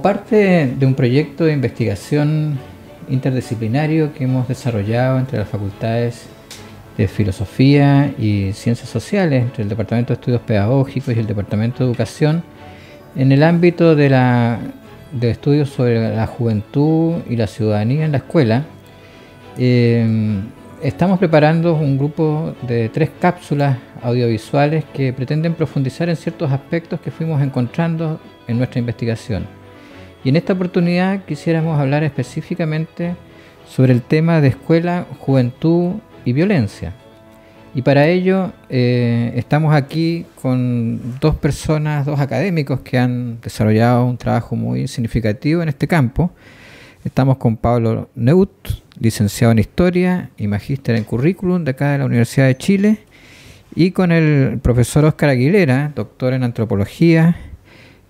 Como parte de un proyecto de investigación interdisciplinario que hemos desarrollado entre las facultades de Filosofía y Ciencias Sociales, entre el Departamento de Estudios Pedagógicos y el Departamento de Educación, en el ámbito de, estudios sobre la juventud y la ciudadanía en la escuela, eh, estamos preparando un grupo de tres cápsulas audiovisuales que pretenden profundizar en ciertos aspectos que fuimos encontrando en nuestra investigación. Y en esta oportunidad quisiéramos hablar específicamente sobre el tema de escuela, juventud y violencia. Y para ello eh, estamos aquí con dos personas, dos académicos que han desarrollado un trabajo muy significativo en este campo. Estamos con Pablo Neut, licenciado en Historia y magíster en Currículum de acá de la Universidad de Chile, y con el profesor Oscar Aguilera, doctor en Antropología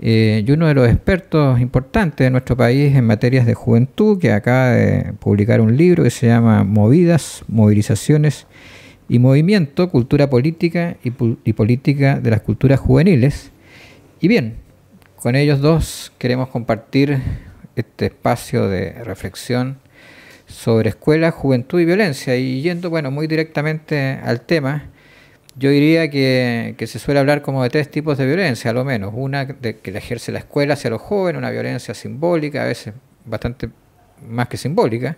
eh, y uno de los expertos importantes de nuestro país en materias de juventud, que acaba de publicar un libro que se llama Movidas, Movilizaciones y Movimiento, Cultura Política y, Política de las Culturas Juveniles. Y bien, con ellos dos queremos compartir este espacio de reflexión sobre escuela, juventud y violencia. Y yendo, bueno, muy directamente al tema, yo diría que, se suele hablar como de tres tipos de violencia, a lo menos. Una de, que la ejerce la escuela hacia los jóvenes, una violencia simbólica, a veces bastante más que simbólica.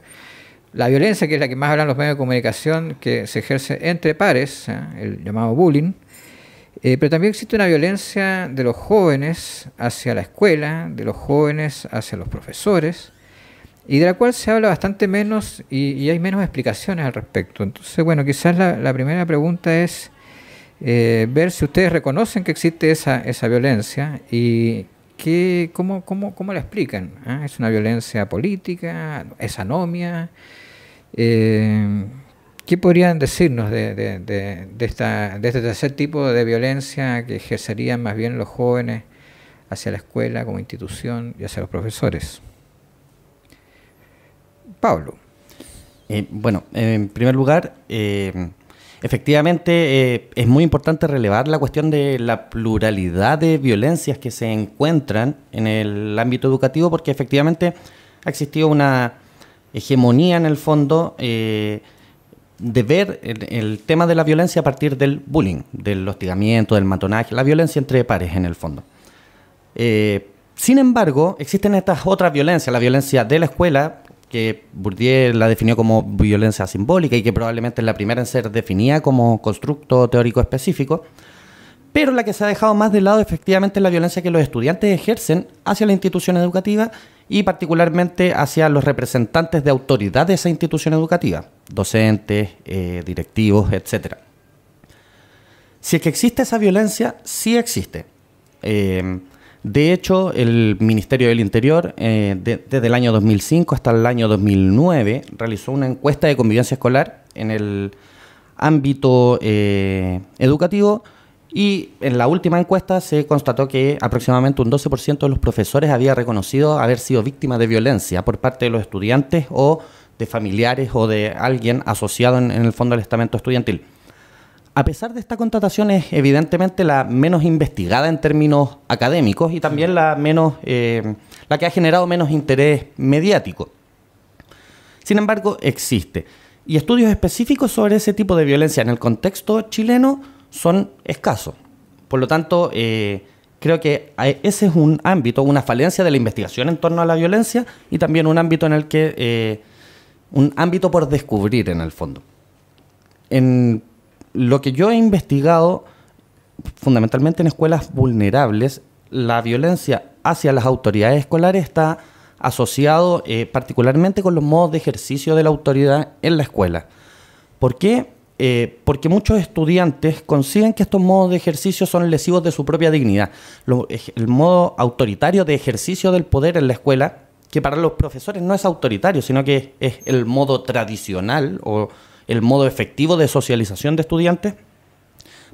La violencia, que es la que más hablan los medios de comunicación, que se ejerce entre pares, ¿eh? el llamado bullying. Eh, pero también existe una violencia de los jóvenes hacia la escuela, de los jóvenes hacia los profesores, y de la cual se habla bastante menos y, hay menos explicaciones al respecto. Entonces, bueno, quizás la primera pregunta es, eh, ver si ustedes reconocen que existe esa, esa violencia y que, cómo, la explican. ¿ah? ¿Es una violencia política? ¿Es anomia? Eh, ¿Qué podrían decirnos de, esta, este tercer tipo de violencia que ejercerían más bien los jóvenes hacia la escuela como institución y hacia los profesores? Pablo. Eh, bueno, en primer lugar, Efectivamente, eh, es muy importante relevar la cuestión de la pluralidad de violencias que se encuentran en el ámbito educativo, porque efectivamente ha existido una hegemonía en el fondo eh, de ver el, tema de la violencia a partir del bullying, del hostigamiento, del matonaje, la violencia entre pares en el fondo. Eh, sin embargo, existen estas otras violencias, la violencia de la escuela, que Bourdieu la definió como violencia simbólica y que probablemente es la primera en ser definida como constructo teórico específico, pero la que se ha dejado más de lado efectivamente es la violencia que los estudiantes ejercen hacia la institución educativa y particularmente hacia los representantes de autoridad de esa institución educativa, docentes, eh, directivos, etc. Si es que existe esa violencia, sí existe. Eh, de hecho, el Ministerio del Interior, eh, desde el año 2005 hasta el año 2009, realizó una encuesta de convivencia escolar en el ámbito eh, educativo y en la última encuesta se constató que aproximadamente un 12% de los profesores había reconocido haber sido víctima de violencia por parte de los estudiantes o de familiares o de alguien asociado en, en el fondo del estamento estudiantil a pesar de esta contratación, es evidentemente la menos investigada en términos académicos y también la, menos, eh, la que ha generado menos interés mediático. Sin embargo, existe. Y estudios específicos sobre ese tipo de violencia en el contexto chileno son escasos. Por lo tanto, eh, creo que ese es un ámbito, una falencia de la investigación en torno a la violencia y también un ámbito en el que... Eh, un ámbito por descubrir en el fondo. En lo que yo he investigado fundamentalmente en escuelas vulnerables, la violencia hacia las autoridades escolares está asociado eh, particularmente con los modos de ejercicio de la autoridad en la escuela. ¿Por qué? Eh, porque muchos estudiantes consiguen que estos modos de ejercicio son lesivos de su propia dignidad. el modo autoritario de ejercicio del poder en la escuela, que para los profesores no es autoritario, sino que es el modo tradicional o el modo efectivo de socialización de estudiantes,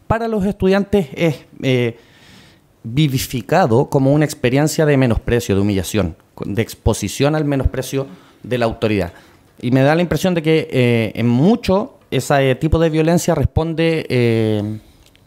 para los estudiantes es eh, vivificado como una experiencia de menosprecio, de humillación, de exposición al menosprecio de la autoridad. Y me da la impresión de que eh, en mucho ese eh, tipo de violencia responde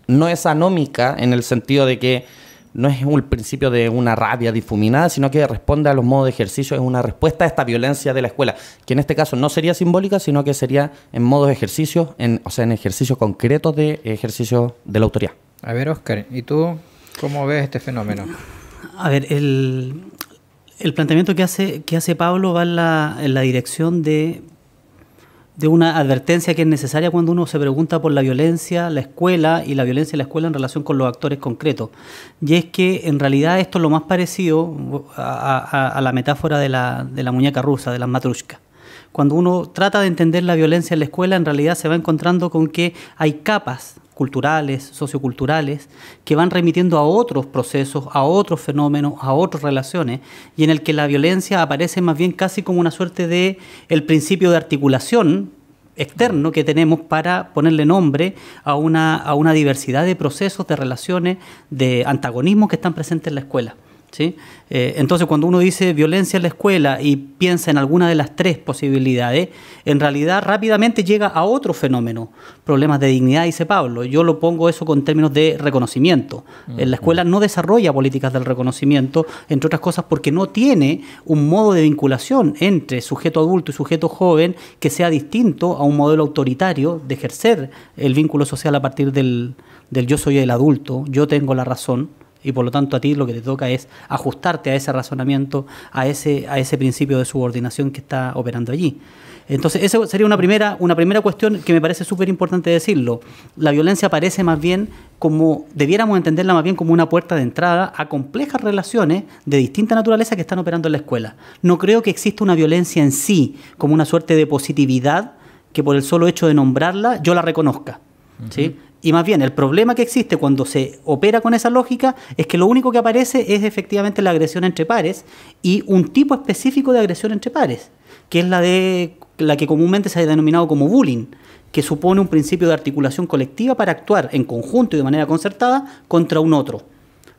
no es anómica en el sentido de que no es un principio de una rabia difuminada, sino que responde a los modos de ejercicio, es una respuesta a esta violencia de la escuela, que en este caso no sería simbólica, sino que sería en modos de ejercicio, en, o sea, en ejercicios concretos de ejercicio de la autoridad. A ver, Oscar, ¿y tú cómo ves este fenómeno? A ver, el, el planteamiento que hace, que hace Pablo va en la dirección de de una advertencia que es necesaria cuando uno se pregunta por la violencia, la escuela y la violencia en la escuela en relación con los actores concretos. Y es que en realidad esto es lo más parecido a, la metáfora de la, de la muñeca rusa, de las matrushka cuando uno trata de entender la violencia en la escuela, en realidad se va encontrando con que hay capas culturales, socioculturales, que van remitiendo a otros procesos, a otros fenómenos, a otras relaciones, y en el que la violencia aparece más bien casi como una suerte de el principio de articulación externo que tenemos para ponerle nombre a una, a una diversidad de procesos, de relaciones, de antagonismos que están presentes en la escuela. ¿sí? Eh, entonces, cuando uno dice violencia en la escuela y piensa en alguna de las tres posibilidades, en realidad rápidamente llega a otro fenómeno, problemas de dignidad, dice Pablo. Yo lo pongo eso con términos de reconocimiento. En la mm. escuela no desarrolla políticas del reconocimiento, entre otras cosas porque no tiene un modo de vinculación entre sujeto adulto y sujeto joven que sea distinto a un modelo autoritario de ejercer el vínculo social a partir del, del yo soy el adulto, yo tengo la razón y por lo tanto a ti lo que te toca es ajustarte a ese razonamiento, a ese, a ese principio de subordinación que está operando allí. Entonces, esa sería una primera, una primera cuestión que me parece súper importante decirlo. La violencia parece más bien como, debiéramos entenderla más bien como una puerta de entrada a complejas relaciones de distinta naturaleza que están operando en la escuela. No creo que exista una violencia en sí como una suerte de positividad que por el solo hecho de nombrarla yo la reconozca. ¿sí? Y más bien, el problema que existe cuando se opera con esa lógica es que lo único que aparece es efectivamente la agresión entre pares y un tipo específico de agresión entre pares, que es la, de, la que comúnmente se ha denominado como bullying, que supone un principio de articulación colectiva para actuar en conjunto y de manera concertada contra un otro.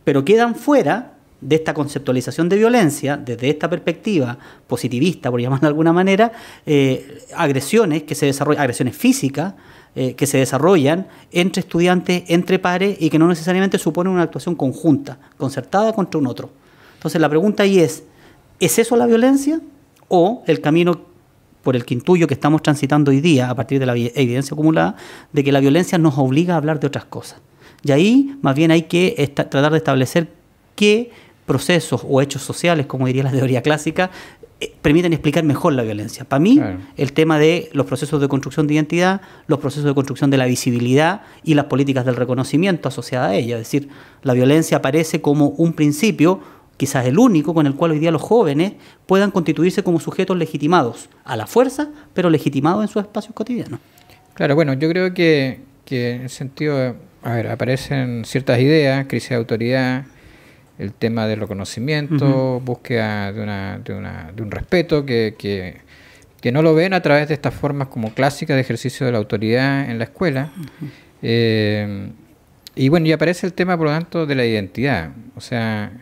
Pero quedan fuera de esta conceptualización de violencia, desde esta perspectiva positivista, por llamarla de alguna manera, eh, agresiones que se desarrollan, agresiones físicas, eh, que se desarrollan entre estudiantes, entre pares y que no necesariamente suponen una actuación conjunta, concertada contra un otro. Entonces la pregunta ahí es, ¿es eso la violencia o el camino por el que intuyo que estamos transitando hoy día a partir de la evidencia acumulada de que la violencia nos obliga a hablar de otras cosas? Y ahí más bien hay que tratar de establecer qué procesos o hechos sociales, como diría la teoría clásica, eh, permiten explicar mejor la violencia. Para mí, el tema de los procesos de construcción de identidad, los procesos de construcción de la visibilidad y las políticas del reconocimiento asociadas a ella. Es decir, la violencia aparece como un principio, quizás el único, con el cual hoy día los jóvenes puedan constituirse como sujetos legitimados, a la fuerza, pero legitimados en sus espacios cotidianos. Claro, bueno, yo creo que, que en el sentido, de, a ver, aparecen ciertas ideas, crisis de autoridad, el tema del reconocimiento, búsqueda de, una, de, una, de, un respeto que, no lo ven a través de estas formas como clásicas de ejercicio de la autoridad en la escuela. Eh, y bueno, y aparece el tema, por lo tanto, de la identidad. O sea,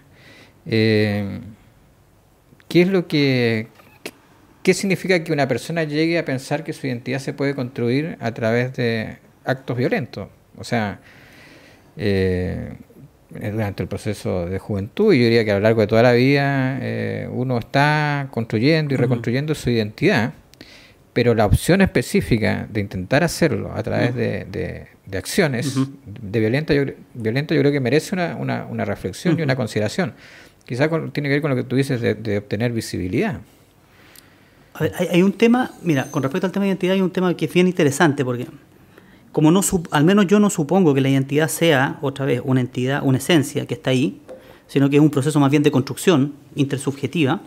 eh, ¿qué es lo que... ¿Qué significa que una persona llegue a pensar que su identidad se puede construir a través de actos violentos? O sea, eh, eh, durante el proceso de juventud y yo diría que a lo largo de toda la vida eh, uno está construyendo y reconstruyendo su identidad, pero la opción específica de intentar hacerlo a través de, acciones de violenta yo, yo creo que merece una, reflexión y una consideración. Quizás tiene que ver con lo que tú dices de, obtener visibilidad. hay, un tema, mira, con respecto al tema de identidad hay un tema que es bien interesante porque como no al menos yo no supongo que la identidad sea, otra vez, una entidad, una esencia que está ahí, sino que es un proceso más bien de construcción intersubjetiva,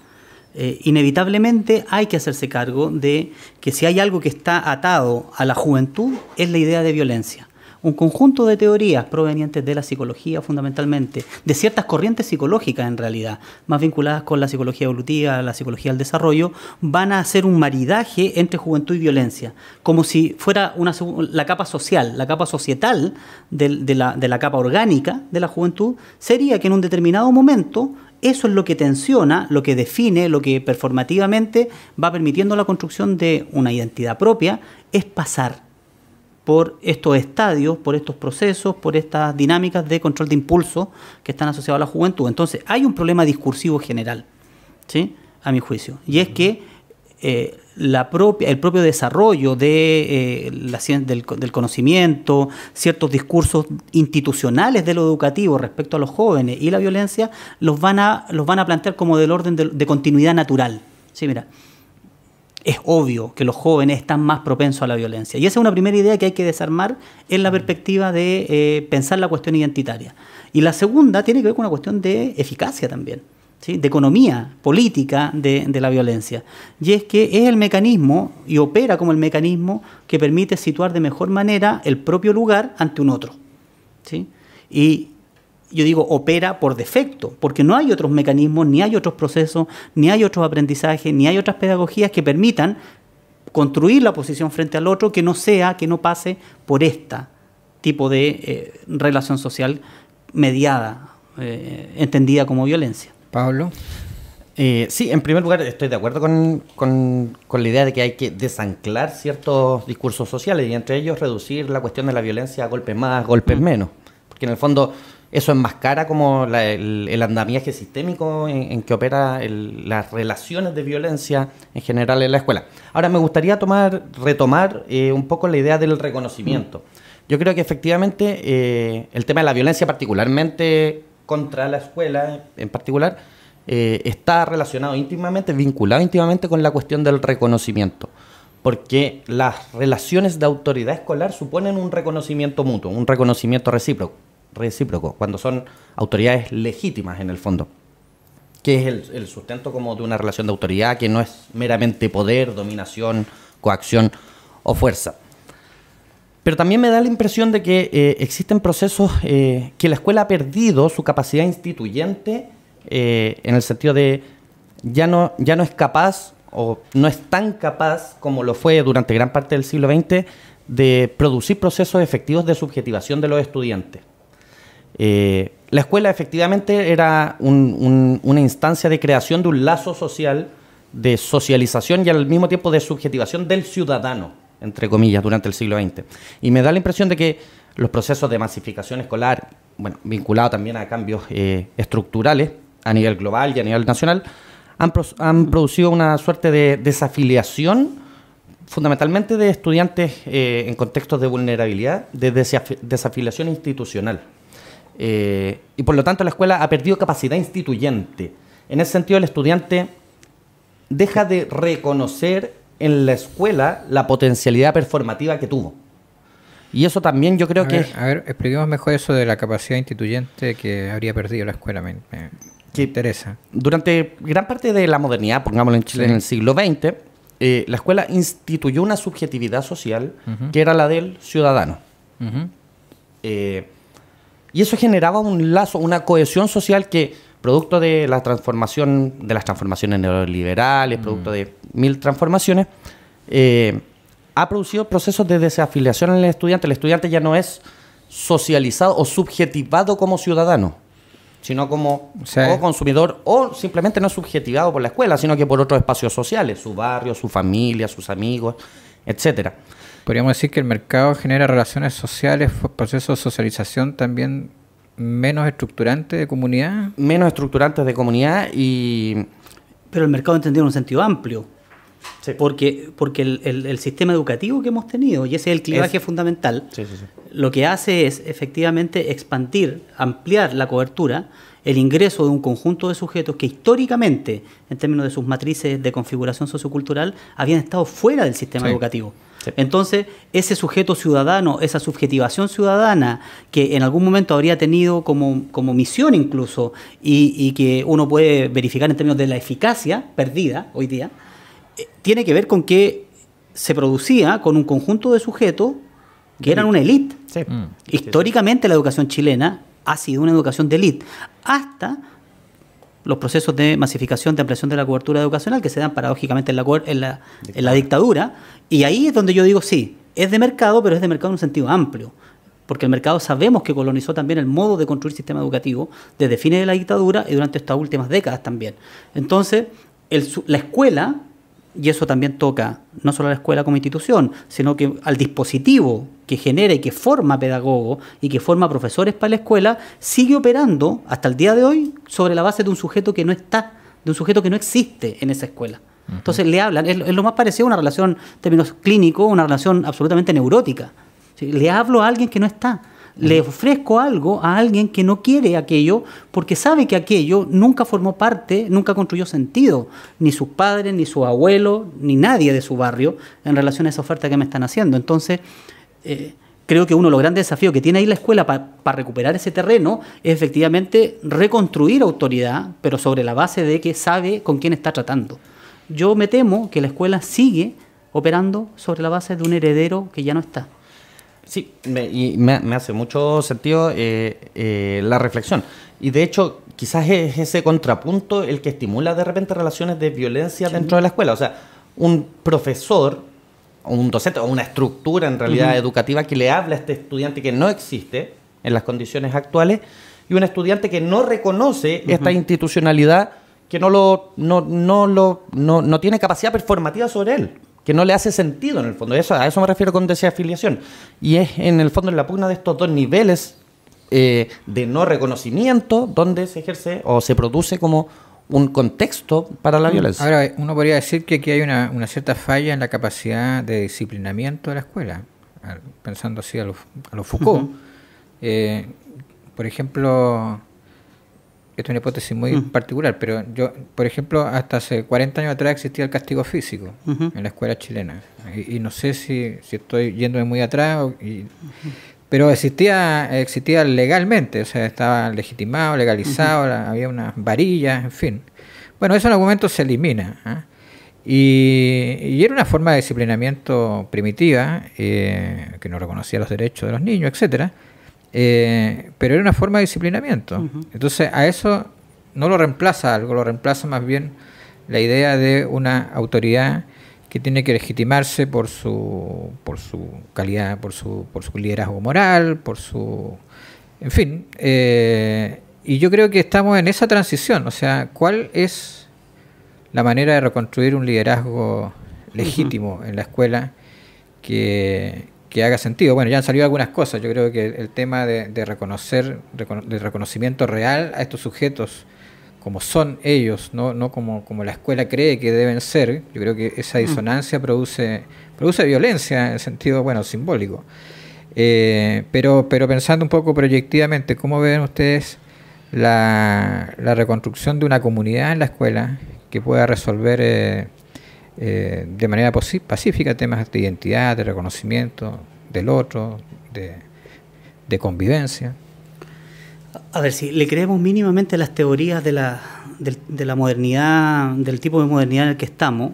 eh, inevitablemente hay que hacerse cargo de que si hay algo que está atado a la juventud es la idea de violencia un conjunto de teorías provenientes de la psicología fundamentalmente, de ciertas corrientes psicológicas en realidad, más vinculadas con la psicología evolutiva, la psicología del desarrollo, van a hacer un maridaje entre juventud y violencia, como si fuera una, la capa social, la capa societal de, la, de la capa orgánica de la juventud, sería que en un determinado momento eso es lo que tensiona, lo que define, lo que performativamente va permitiendo la construcción de una identidad propia, es pasar por estos estadios, por estos procesos, por estas dinámicas de control de impulso que están asociados a la juventud. Entonces, hay un problema discursivo general, ¿sí? a mi juicio, y es que eh, la propia, el propio desarrollo de, eh, del, conocimiento, ciertos discursos institucionales de lo educativo respecto a los jóvenes y la violencia, los van a, los van a plantear como del orden de, de continuidad natural. Sí, mira, es obvio que los jóvenes están más propensos a la violencia. Y esa es una primera idea que hay que desarmar en la perspectiva de eh, pensar la cuestión identitaria. Y la segunda tiene que ver con una cuestión de eficacia también. ¿Sí? de economía política de, de, la violencia. Y es que es el mecanismo y opera como el mecanismo que permite situar de mejor manera el propio lugar ante un otro. ¿Sí? Y yo digo, opera por defecto, porque no hay otros mecanismos, ni hay otros procesos, ni hay otros aprendizajes, ni hay otras pedagogías que permitan construir la posición frente al otro que no sea, que no pase por este tipo de eh, relación social mediada, eh, entendida como violencia. Pablo. Eh, sí, en primer lugar estoy de acuerdo con, con, con, la idea de que hay que desanclar ciertos discursos sociales y entre ellos reducir la cuestión de la violencia a golpes más, golpes mm. menos. Porque en el fondo eso enmascara como el, andamiaje sistémico en, que opera las relaciones de violencia en general en la escuela. Ahora, me gustaría tomar, retomar eh, un poco la idea del reconocimiento. Yo creo que efectivamente eh, el tema de la violencia, particularmente contra la escuela en particular, eh, está relacionado íntimamente, vinculado íntimamente con la cuestión del reconocimiento porque las relaciones de autoridad escolar suponen un reconocimiento mutuo, un reconocimiento recíproco recíproco, cuando son autoridades legítimas en el fondo, que es el, sustento como de una relación de autoridad que no es meramente poder, dominación, coacción o fuerza. Pero también me da la impresión de que eh, existen procesos eh, que la escuela ha perdido su capacidad instituyente eh, en el sentido de ya no, ya no es capaz o no es tan capaz como lo fue durante gran parte del siglo XX de producir procesos efectivos de subjetivación de los estudiantes. Eh, la escuela efectivamente era una instancia de creación de un lazo social, de socialización y al mismo tiempo de subjetivación del ciudadano, entre comillas, durante el siglo XX. Y me da la impresión de que los procesos de masificación escolar, bueno, vinculados también a cambios eh, estructurales a nivel global y a nivel nacional, han, producido una suerte de desafiliación fundamentalmente de estudiantes eh, en contextos de vulnerabilidad, de desafiliación institucional. Eh, y por lo tanto la escuela ha perdido capacidad instituyente. En ese sentido, el estudiante deja de reconocer en la escuela la potencialidad performativa que tuvo. Y eso también yo creo que... A ver, expliquemos mejor eso de la capacidad instituyente que habría perdido la escuela. Me, interesa. Durante gran parte de la modernidad, pongámoslo en Chile, en el siglo XX, eh, la escuela instituyó una subjetividad social que era la del ciudadano. eh, y eso generaba un lazo, una cohesión social que, producto de la transformación, de las transformaciones neoliberales, mm. producto de mil transformaciones, eh, ha producido procesos de desafiliación en el estudiante. El estudiante ya no es socializado o subjetivado como ciudadano, sino como consumidor, o simplemente no subjetivado por la escuela, sino que por otros espacios sociales, su barrio, su familia, sus amigos, etcétera. Podríamos decir que el mercado genera relaciones sociales, procesos de socialización también menos estructurantes de comunidad. Menos estructurantes de comunidad y... Pero el mercado entendido en un sentido amplio. Porque, el, sistema educativo que hemos tenido, y ese es el clivaje fundamental, lo que hace es efectivamente expandir, ampliar la cobertura, el ingreso de un conjunto de sujetos que históricamente, en términos de sus matrices de configuración sociocultural, habían estado fuera del sistema educativo. Entonces, ese sujeto ciudadano, esa subjetivación ciudadana que en algún momento habría tenido como, misión incluso y que uno puede verificar en términos de la eficacia perdida hoy día, eh, tiene que ver con que se producía con un conjunto de sujetos que eran una élite. Mm. Históricamente la educación chilena ha sido una educación de élite, hasta los procesos de masificación, de ampliación de la cobertura educacional que se dan paradójicamente en la, dictadura. Y ahí es donde yo digo, sí, es de mercado, pero es de mercado en un sentido amplio porque el mercado sabemos que colonizó también el modo de construir sistema educativo desde fines de la dictadura y durante estas últimas décadas también. Entonces, la escuela y eso también toca no solo a la escuela como institución, sino que al dispositivo que genera y que forma pedagogos y que forma profesores para la escuela, sigue operando hasta el día de hoy sobre la base de un sujeto que no está, de un sujeto que no existe en esa escuela. Entonces le hablan, es, lo más parecido a una relación en términos clínicos, una relación absolutamente neurótica. Le hablo a alguien que no está, le ofrezco algo a alguien que no quiere aquello porque sabe que aquello nunca formó parte, nunca construyó sentido, ni sus padres, ni su abuelo, ni nadie de su barrio en relación a esa oferta que me están haciendo. Entonces, eh, creo que uno de los grandes desafíos que tiene ahí la escuela para recuperar ese terreno es efectivamente reconstruir autoridad, pero sobre la base de que sabe con quién está tratando. Yo me temo que la escuela sigue operando sobre la base de un heredero que ya no está. Sí, me, y me, hace mucho sentido eh, eh, la reflexión. Y de hecho, quizás es ese contrapunto el que estimula de repente relaciones de violencia dentro de la escuela. O sea, un profesor o un docente o una estructura en realidad educativa que le habla a este estudiante que no existe en las condiciones actuales y un estudiante que no reconoce esta institucionalidad que no lo no, no lo no tiene capacidad performativa sobre él que no le hace sentido en el fondo. Eso, a eso me refiero con desafiliación. Y es en el fondo en la pugna de estos dos niveles eh, de no reconocimiento donde se ejerce o se produce como un contexto para la mm. violencia. Ahora, uno podría decir que aquí hay una, cierta falla en la capacidad de disciplinamiento de la escuela, pensando así a los, a Foucault. Eh, por ejemplo, es una hipótesis muy mm. particular, pero yo, por ejemplo, hasta hace 40 años atrás existía el castigo físico en la escuela chilena. Y, no sé si, estoy yéndome muy atrás, pero existía, existía legalmente, o sea, estaba legitimado, legalizado, había unas varillas, en fin. Bueno, eso en algún momento se elimina. ¿ah? Y, era una forma de disciplinamiento primitiva eh, que no reconocía los derechos de los niños, etcétera eh, pero era una forma de disciplinamiento. Entonces a eso no lo reemplaza algo, lo reemplaza más bien la idea de una autoridad que tiene que legitimarse por su, por su calidad, por su, por su liderazgo moral, por su... En fin, eh, y yo creo que estamos en esa transición, o sea, ¿cuál es la manera de reconstruir un liderazgo legítimo en la escuela que, que haga sentido. Bueno, ya han salido algunas cosas. Yo creo que el tema de, reconocer, de reconocimiento real a estos sujetos como son ellos, no, como, como la escuela cree que deben ser, yo creo que esa mm. disonancia produce, produce violencia en el sentido, bueno, simbólico. Eh, pero, pero pensando un poco proyectivamente, ¿cómo ven ustedes la, la reconstrucción de una comunidad en la escuela que pueda resolver... Eh, eh, de manera pacífica temas de identidad, de reconocimiento del otro, de, convivencia. A ver, si le creemos mínimamente las teorías de la, de la modernidad, del tipo de modernidad en el que estamos,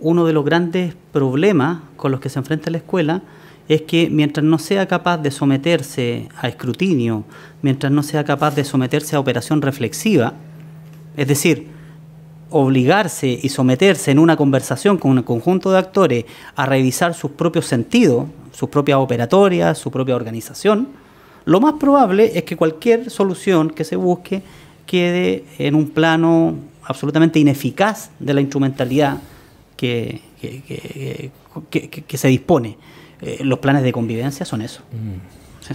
uno de los grandes problemas con los que se enfrenta la escuela es que mientras no sea capaz de someterse a escrutinio, mientras no sea capaz de someterse a operación reflexiva, es decir, obligarse y someterse en una conversación con un conjunto de actores a revisar sus propios sentidos, sus propias operatorias, su propia organización, lo más probable es que cualquier solución que se busque quede en un plano absolutamente ineficaz de la instrumentalidad que, que, se dispone. Eh, los planes de convivencia son eso. Mm.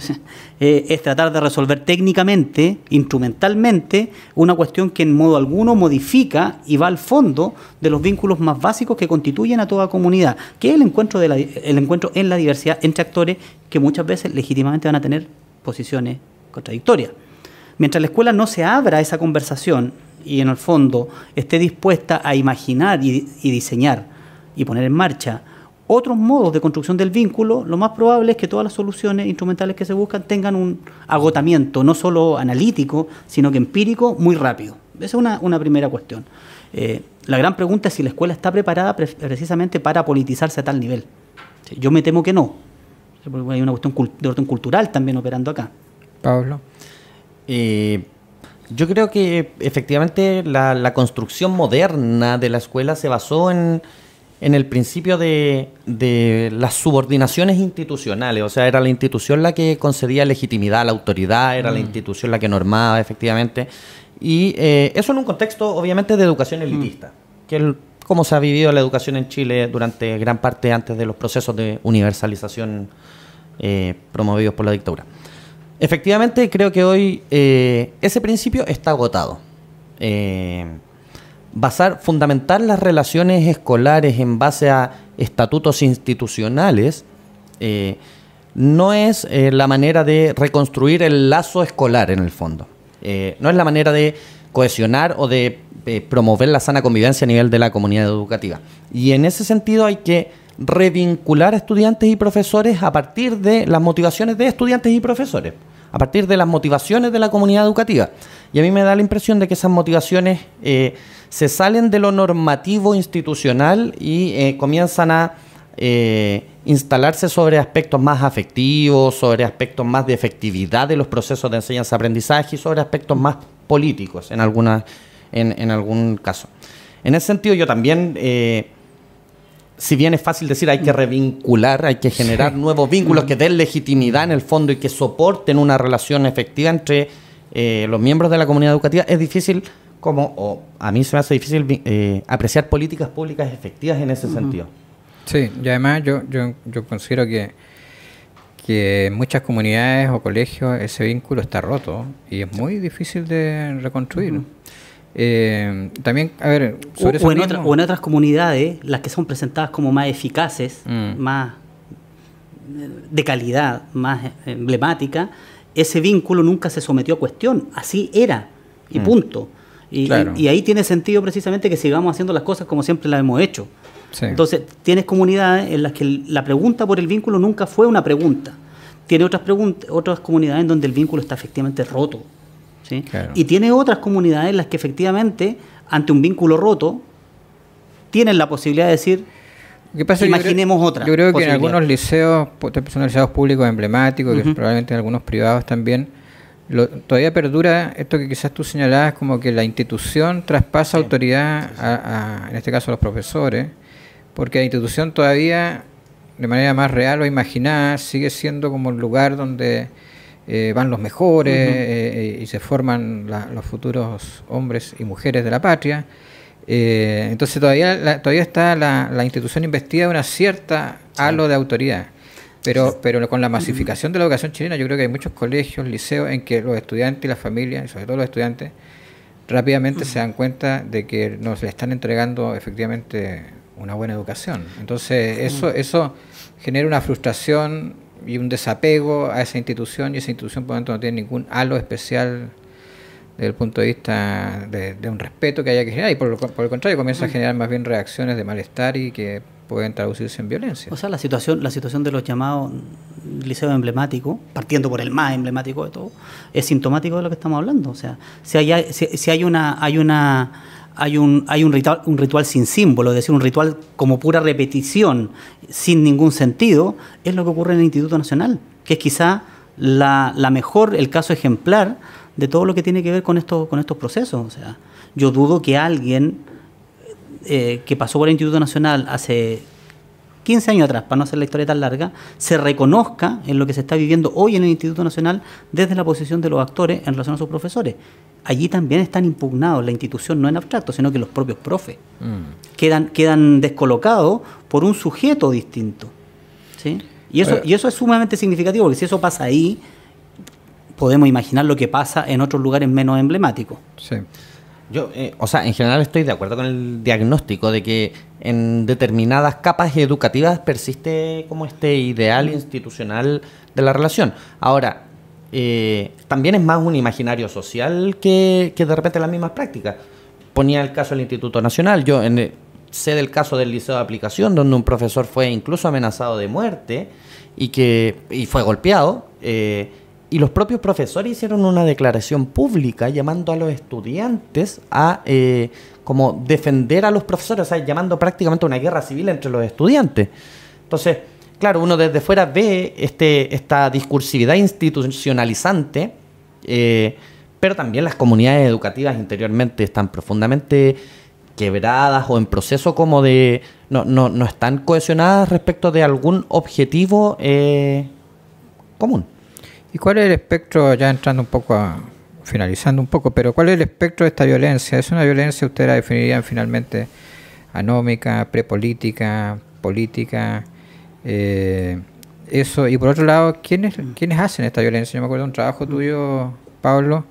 Eh, es tratar de resolver técnicamente, instrumentalmente, una cuestión que en modo alguno modifica y va al fondo de los vínculos más básicos que constituyen a toda comunidad, que es el encuentro, de el encuentro en la diversidad entre actores que muchas veces legítimamente van a tener posiciones contradictorias. Mientras la escuela no se abra a esa conversación y en el fondo esté dispuesta a imaginar y diseñar y poner en marcha otros modos de construcción del vínculo, lo más probable es que todas las soluciones instrumentales que se buscan tengan un agotamiento, no solo analítico, sino que empírico, muy rápido. Esa es una, primera cuestión. Eh, la gran pregunta es si la escuela está preparada precisamente para politizarse a tal nivel. Yo me temo que no. Hay una cuestión de orden cultural también operando acá. Pablo. Eh, yo creo que efectivamente la construcción moderna de la escuela se basó en, en el principio de, las subordinaciones institucionales, o sea, era la institución la que concedía legitimidad a la autoridad, era la mm. institución la que normaba efectivamente, y eh, eso en un contexto obviamente de educación mm. elitista, que es como se ha vivido la educación en Chile durante gran parte antes de los procesos de universalización eh, promovidos por la dictadura. Efectivamente, creo que hoy eh, ese principio está agotado. Eh, basar, fundamentar las relaciones escolares en base a estatutos institucionales, eh, no es eh, la manera de reconstruir el lazo escolar en el fondo. Eh, no es la manera de cohesionar o de promover la sana convivencia a nivel de la comunidad educativa. Y en ese sentido hay que revincular a estudiantes y profesores a partir de las motivaciones de estudiantes y profesores a partir de las motivaciones de la comunidad educativa. Y a mí me da la impresión de que esas motivaciones eh, se salen de lo normativo institucional y eh, comienzan a eh, instalarse sobre aspectos más afectivos, sobre aspectos más de efectividad de los procesos de enseñanza-aprendizaje y sobre aspectos más políticos en, alguna, en algún caso. En ese sentido, yo también si bien es fácil decir hay que mm. revincular, hay que generar nuevos vínculos mm. que den legitimidad en el fondo y que soporten una relación efectiva entre eh, los miembros de la comunidad educativa, es difícil como, o a mí se me hace difícil eh, apreciar políticas públicas efectivas en ese sentido. Sí, y además yo, yo, considero que, que en muchas comunidades o colegios ese vínculo está roto y es muy difícil de reconstruir. Eh, también, a ver, sobre o, en otras comunidades, las que son presentadas como más eficaces, mm. más eh, de calidad, más eh, emblemática, ese vínculo nunca se sometió a cuestión. Así era, y mm. punto. Y, ahí tiene sentido precisamente que sigamos haciendo las cosas como siempre las hemos hecho. Entonces, tienes comunidades en las que la pregunta por el vínculo nunca fue una pregunta. Tiene otras, otras comunidades en donde el vínculo está efectivamente roto. Y tiene otras comunidades en las que efectivamente, ante un vínculo roto, tienen la posibilidad de decir, Imaginemos otra. Yo creo que en algunos liceos, son liceos públicos emblemáticos, y probablemente en algunos privados también, todavía perdura esto que quizás tú señalabas como que la institución traspasa autoridad, A, a, en este caso a los profesores, porque la institución todavía, de manera más real o imaginada, sigue siendo como el lugar donde eh, van los mejores eh, y se forman los futuros hombres y mujeres de la patria. Eh, entonces todavía, todavía está la, institución investida de una cierta halo de autoridad. Pero, pero con la masificación de la educación chilena, yo creo que hay muchos colegios, liceos, en que los estudiantes y las familias, y sobre todo los estudiantes, rápidamente se dan cuenta de que nos le están entregando efectivamente una buena educación. Entonces, eso, eso genera una frustración y un desapego a esa institución y esa institución por lo tanto no tiene ningún halo especial desde el punto de vista de, un respeto que haya que generar y por, el contrario comienza a generar más bien reacciones de malestar y que pueden traducirse en violencia. O sea, la situación, la situación de los llamados liceos emblemáticos, partiendo por el más emblemático de todo, es sintomático de lo que estamos hablando. O sea, si hay, si hay una, hay una hay un, ritual, un ritual sin símbolo, es decir, un ritual como pura repetición, sin ningún sentido, es lo que ocurre en el Instituto Nacional, que es quizá la, mejor, el caso ejemplar de todo lo que tiene que ver con, esto, con estos procesos. O sea, yo dudo que alguien eh, que pasó por el Instituto Nacional hace 15 años atrás, para no hacer la historia tan larga, se reconozca en lo que se está viviendo hoy en el Instituto Nacional desde la posición de los actores en relación a sus profesores allí también están impugnados, la institución no en abstracto, sino que los propios profes mm. quedan, quedan descolocados por un sujeto distinto. ¿sí? Y, eso, eh. y eso es sumamente significativo, porque si eso pasa ahí, podemos imaginar lo que pasa en otros lugares menos emblemáticos. Sí. Yo, eh, o sea, en general estoy de acuerdo con el diagnóstico de que en determinadas capas educativas persiste como este ideal institucional de la relación. Ahora, eh, también es más un imaginario social que, de repente las mismas prácticas. Ponía el caso del Instituto Nacional, yo en, eh, sé del caso del Liceo de Aplicación, donde un profesor fue incluso amenazado de muerte y, que, fue golpeado. Eh, y los propios profesores hicieron una declaración pública llamando a los estudiantes a como defender a los profesores, o sea, llamando prácticamente una guerra civil entre los estudiantes. Entonces, claro, uno desde fuera ve este, esta discursividad institucionalizante, eh, pero también las comunidades educativas interiormente están profundamente quebradas o en proceso como de... No, no, no están cohesionadas respecto de algún objetivo eh, común. ¿Y cuál es el espectro, ya entrando un poco a, finalizando un poco, pero cuál es el espectro de esta violencia? ¿Es una violencia, usted la definiría finalmente, anómica, prepolítica, política? Eh, eso, y por otro lado, ¿quiénes, ¿quiénes hacen esta violencia? Yo me acuerdo de un trabajo tuyo, Pablo,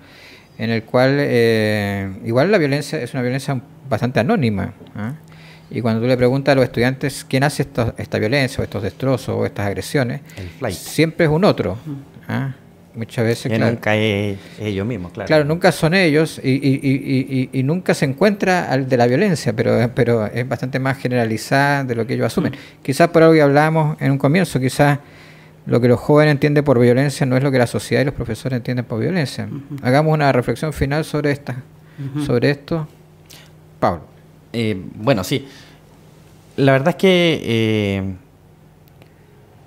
en el cual eh, igual la violencia es una violencia bastante anónima. ¿ah? Y cuando tú le preguntas a los estudiantes quién hace esta, violencia, o estos destrozos, o estas agresiones, siempre es un otro. ¿ah? muchas veces. claro, nunca es ellos mismos, claro. Claro, nunca son ellos y, nunca se encuentra al de la violencia, pero, pero es bastante más generalizada de lo que ellos asumen. Mm. Quizás por algo que hablábamos en un comienzo, quizás lo que los jóvenes entienden por violencia no es lo que la sociedad y los profesores entienden por violencia. Hagamos una reflexión final sobre, esta, sobre esto. Pablo. Eh, bueno, sí. La verdad es que eh,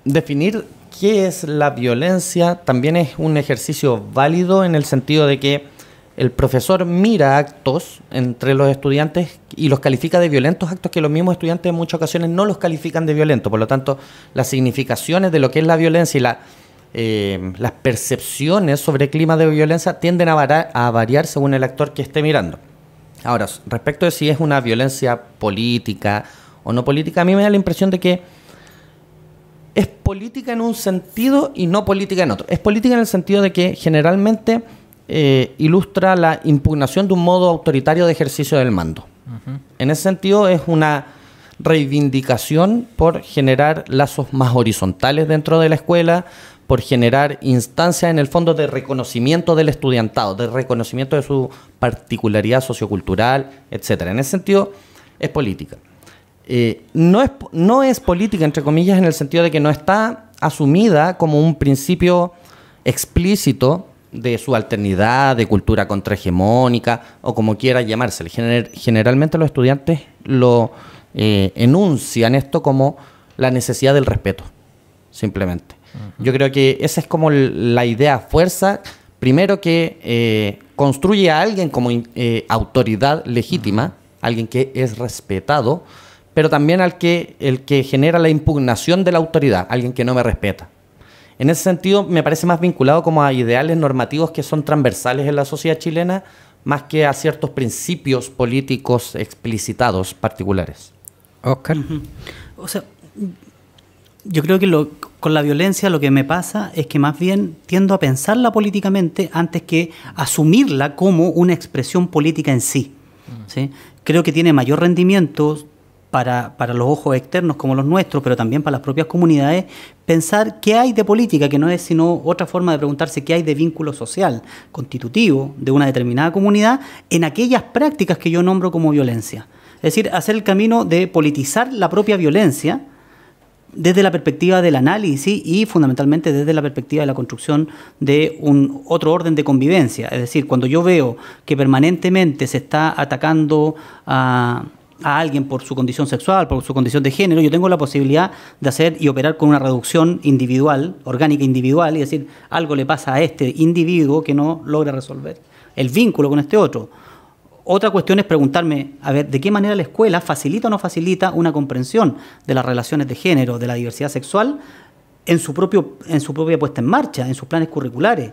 definir qué es la violencia también es un ejercicio válido en el sentido de que el profesor mira actos entre los estudiantes y los califica de violentos, actos que los mismos estudiantes en muchas ocasiones no los califican de violentos. Por lo tanto, las significaciones de lo que es la violencia y eh, las percepciones sobre clima de violencia tienden a, a variar según el actor que esté mirando. Ahora, respecto de si es una violencia política o no política, a mí me da la impresión de que es política en un sentido y no política en otro. Es política en el sentido de que generalmente eh, ilustra la impugnación de un modo autoritario de ejercicio del mando. En ese sentido es una reivindicación por generar lazos más horizontales dentro de la escuela, por generar instancias en el fondo de reconocimiento del estudiantado, de reconocimiento de su particularidad sociocultural, etc. En ese sentido es política. Eh, no, es, no es política, entre comillas, en el sentido de que no está asumida como un principio explícito de su alternidad, de cultura contrahegemónica, o como quiera llamarse. generalmente los estudiantes lo eh, enuncian esto como la necesidad del respeto, simplemente. Yo creo que esa es como la idea fuerza, primero que eh, construye a alguien como autoridad legítima, alguien que es respetado, pero también al que, el que genera la impugnación de la autoridad, alguien que no me respeta. En ese sentido, me parece más vinculado como a ideales normativos que son transversales en la sociedad chilena, más que a ciertos principios políticos explicitados particulares. Oscar. O sea, yo creo que con la violencia lo que me pasa es que más bien tiendo a pensarla políticamente antes que asumirla como una expresión política en sí. Mm. ¿sí? Creo que tiene mayor rendimiento para, los ojos externos como los nuestros, pero también para las propias comunidades, pensar qué hay de política, que no es sino otra forma de preguntarse qué hay de vínculo social, constitutivo de una determinada comunidad en aquellas prácticas que yo nombro como violencia. Es decir, hacer el camino de politizar la propia violencia desde la perspectiva del análisis y fundamentalmente desde la perspectiva de la construcción de un otro orden de convivencia. Es decir, cuando yo veo que permanentemente se está atacando a a alguien por su condición sexual, por su condición de género, yo tengo la posibilidad de hacer y operar con una reducción individual, orgánica individual, y decir, algo le pasa a este individuo que no logra resolver el vínculo con este otro. Otra cuestión es preguntarme, a ver, ¿de qué manera la escuela facilita o no facilita una comprensión de las relaciones de género, de la diversidad sexual, en su, propio, en su propia puesta en marcha, en sus planes curriculares?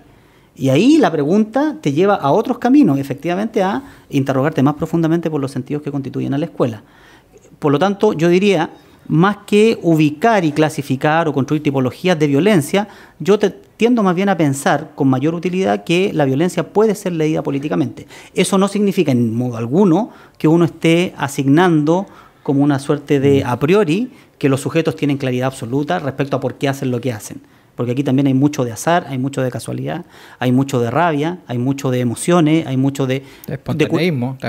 Y ahí la pregunta te lleva a otros caminos, efectivamente a interrogarte más profundamente por los sentidos que constituyen a la escuela. Por lo tanto, yo diría, más que ubicar y clasificar o construir tipologías de violencia, yo te tiendo más bien a pensar con mayor utilidad que la violencia puede ser leída políticamente. Eso no significa en modo alguno que uno esté asignando como una suerte de mm. a priori que los sujetos tienen claridad absoluta respecto a por qué hacen lo que hacen porque aquí también hay mucho de azar, hay mucho de casualidad, hay mucho de rabia, hay mucho de emociones, hay mucho de, de,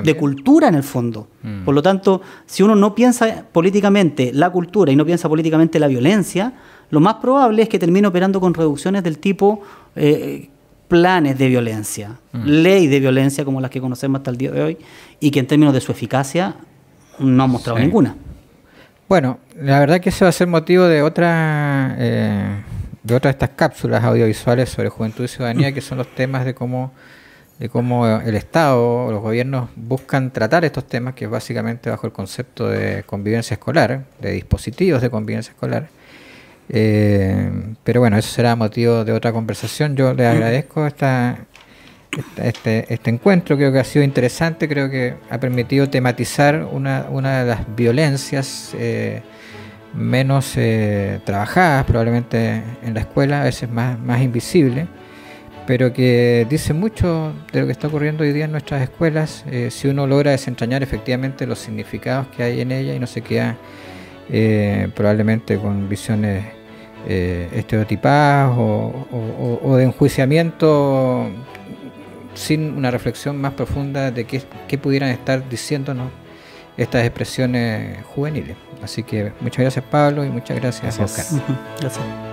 de cultura en el fondo. Mm. Por lo tanto, si uno no piensa políticamente la cultura y no piensa políticamente la violencia, lo más probable es que termine operando con reducciones del tipo eh, planes de violencia, mm. ley de violencia como las que conocemos hasta el día de hoy, y que en términos de su eficacia no ha mostrado ninguna. Bueno, la verdad que ese va a ser motivo de otra... Eh, de otras de estas cápsulas audiovisuales sobre juventud y ciudadanía, que son los temas de cómo, de eh, el Estado o los gobiernos buscan tratar estos temas, que es básicamente bajo el concepto de convivencia escolar, de dispositivos de convivencia escolar. Eh, pero bueno, eso será motivo de otra conversación. Yo le agradezco esta, este, este encuentro, creo que ha sido interesante, creo que ha permitido tematizar una, de las violencias. Eh, menos eh, trabajadas probablemente en la escuela, a veces más, más invisible, pero que dice mucho de lo que está ocurriendo hoy día en nuestras escuelas, eh, si uno logra desentrañar efectivamente los significados que hay en ella y no se queda eh, probablemente con visiones estereotipadas o, de enjuiciamiento sin una reflexión más profunda de qué, qué pudieran estar diciéndonos estas expresiones juveniles. Así que muchas gracias Pablo y muchas gracias, Oscar. Gracias.